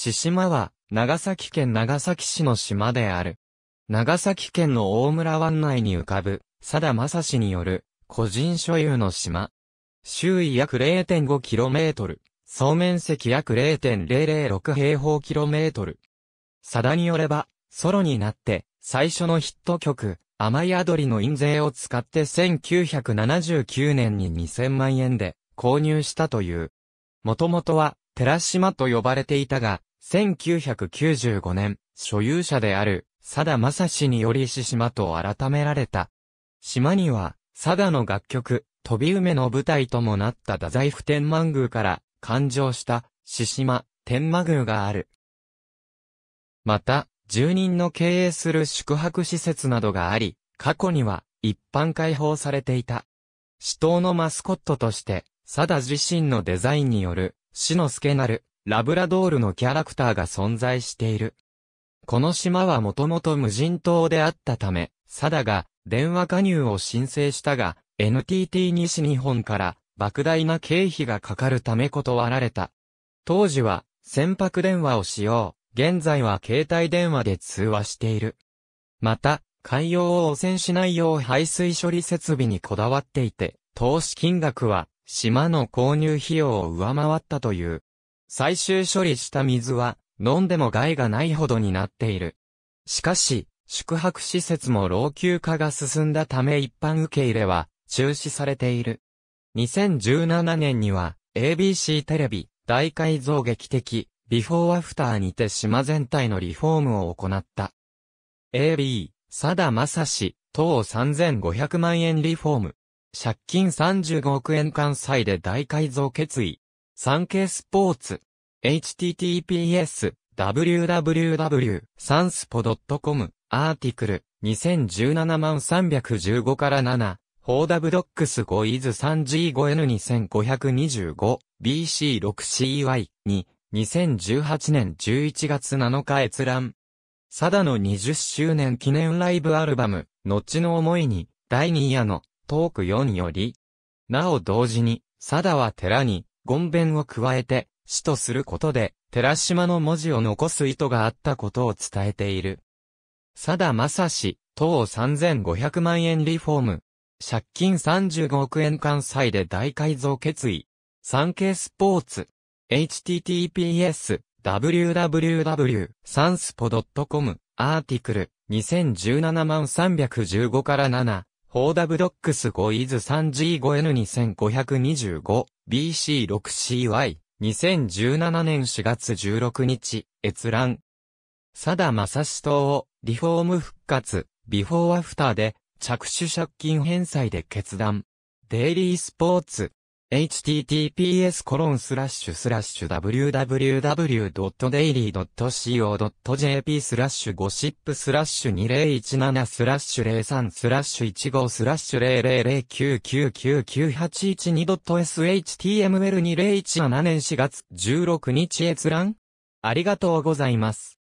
獅島は、長崎県長崎市の島である。長崎県の大村湾内に浮かぶ、佐田正史による、個人所有の島。周囲約 0.5km、総面積約0.006平方キロメートル。佐田によれば、ソロになって、最初のヒット曲、雨宿りの印税を使って1979年に2000万円で購入したという。もともとは、寺島と呼ばれていたが、1995年、所有者である、佐田正史により石島と改められた。島には、佐田の楽曲、飛び梅の舞台ともなった太宰府天満宮から誕生した獅島天満宮がある。また、住人の経営する宿泊施設などがあり、過去には一般開放されていた。死闘のマスコットとして、佐田自身のデザインによる、死の助なるラブラドールのキャラクターが存在している。この島はもともと無人島であったため、サダが電話加入を申請したが、NTT 西日本から莫大な経費がかかるため断られた。当時は船舶電話を使用、現在は携帯電話で通話している。また、海洋を汚染しないよう排水処理設備にこだわっていて、投資金額は島の購入費用を上回ったという。最終処理した水は、飲んでも害がないほどになっている。しかし、宿泊施設も老朽化が進んだため一般受け入れは中止されている。2017年には ABC テレビ大改造劇的ビフォーアフターにて島全体のリフォームを行った。AB、佐田正史、等3500万円リフォーム。借金35億円関西で大改造決意。サンケイスポーツ。https www サンスポ .com アーティクル2017万315から7ホーダブドックス5イズ 3G5N2525BC6CY に2018年11月7日閲覧。サダの20周年記念ライブアルバム、後の思いに、第2夜のトーク4より。なお同時に、サダは寺に、言弁を加えて、死とすることで、寺島の文字を残す意図があったことを伝えている。佐田さ史、等3500万円リフォーム。借金35億円関西で大改造決意。産経スポーツ。https www サンスポ .com アーティクル2017315から7ホーダブドックス 5-3G5N2525BC6CY 2017年4月16日閲覧佐田正シ党をリフォーム復活ビフォーアフターで着手借金返済で決断デイリースポーツ https コロンスラッシュスラッシュ www.daily.co.jp スラッシュゴシップスラッシュ2017スラッシュ03スラッシュ15スラッシュ0 0 0 9 9 9 9 9 8 1 2 h t m l 2 0 1 7年4月16日閲覧ありがとうございます。